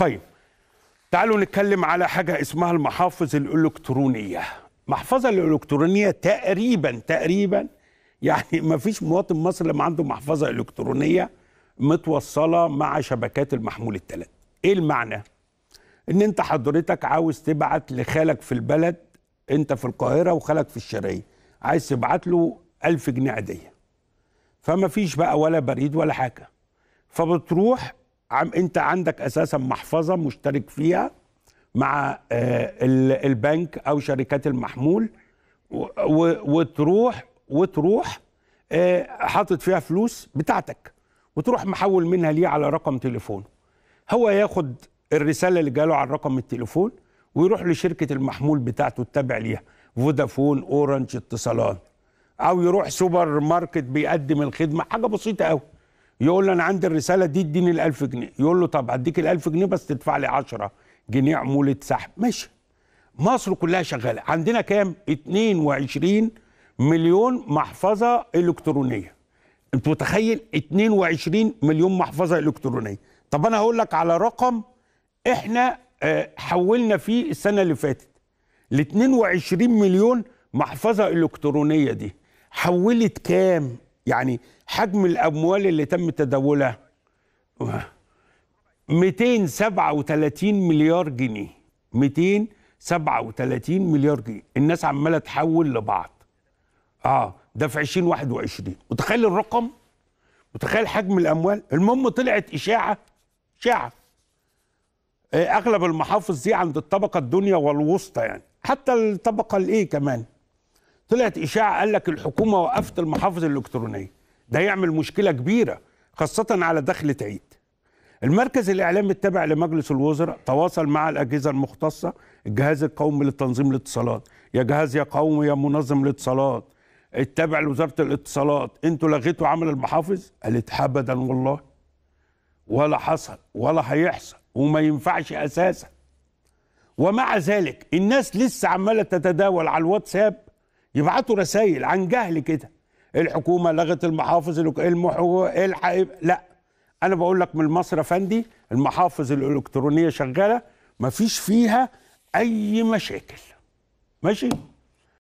طيب تعالوا نتكلم على حاجة اسمها المحافظ الإلكترونية محفظة الإلكترونية تقريبا تقريبا يعني ما فيش مواطن مصري لما عنده محفظة إلكترونية متوصلة مع شبكات المحمول الثلاث إيه المعنى؟ إن أنت حضرتك عاوز تبعت لخالك في البلد أنت في القاهرة وخالك في الشرقية عايز تبعت له 1000 جنيه عادية فما فيش بقى ولا بريد ولا حاجة فبتروح عم انت عندك اساسا محفظه مشترك فيها مع آه، البنك او شركات المحمول وتروح وتروح آه، حاطط فيها فلوس بتاعتك وتروح محول منها ليه على رقم تليفونه هو ياخد الرساله اللي جاله على رقم التليفون ويروح لشركه المحمول بتاعته التابع ليها فودافون اورنج اتصالات او يروح سوبر ماركت بيقدم الخدمه حاجه بسيطه قوي يقول له انا عندي الرساله دي اديني ال 1000 جنيه يقول له طب هديك ال 1000 جنيه بس تدفع لي 10 جنيه عموله سحب ماشي مصر كلها شغاله عندنا كام 22 مليون محفظه الكترونيه انت متخيل 22 مليون محفظه الكترونيه طب انا هقول لك على رقم احنا آه، حولنا فيه السنه اللي فاتت ل 22 مليون محفظه الكترونيه دي حولت كام يعني حجم الاموال اللي تم تداولها 237 مليار جنيه 237 مليار جنيه الناس عماله تحول لبعض اه ده في 2021 وتخيل الرقم وتخيل حجم الاموال المهم طلعت اشاعه اشاعه آه، اغلب المحافظ دي عند الطبقه الدنيا والوسطى يعني حتى الطبقه الايه كمان طلعت اشاعه قال لك الحكومه وقفت المحافظ الالكترونيه ده يعمل مشكله كبيره خاصه على دخلة عيد المركز الاعلامي التابع لمجلس الوزراء تواصل مع الاجهزه المختصه الجهاز القومي لتنظيم الاتصالات يا جهاز يا قومي يا منظم الاتصالات التابع لوزاره الاتصالات انتوا لغيتوا عمل المحافظ قالت ابدا والله ولا حصل ولا هيحصل وما ينفعش اساسا ومع ذلك الناس لسه عماله تتداول على الواتساب يبعتوا رسائل عن جهل كده الحكومه لغت المحافظ المحو الحق لا انا بقول لك من مصر افندي فندي المحافظ الالكترونيه شغاله مفيش فيها اي مشاكل ماشي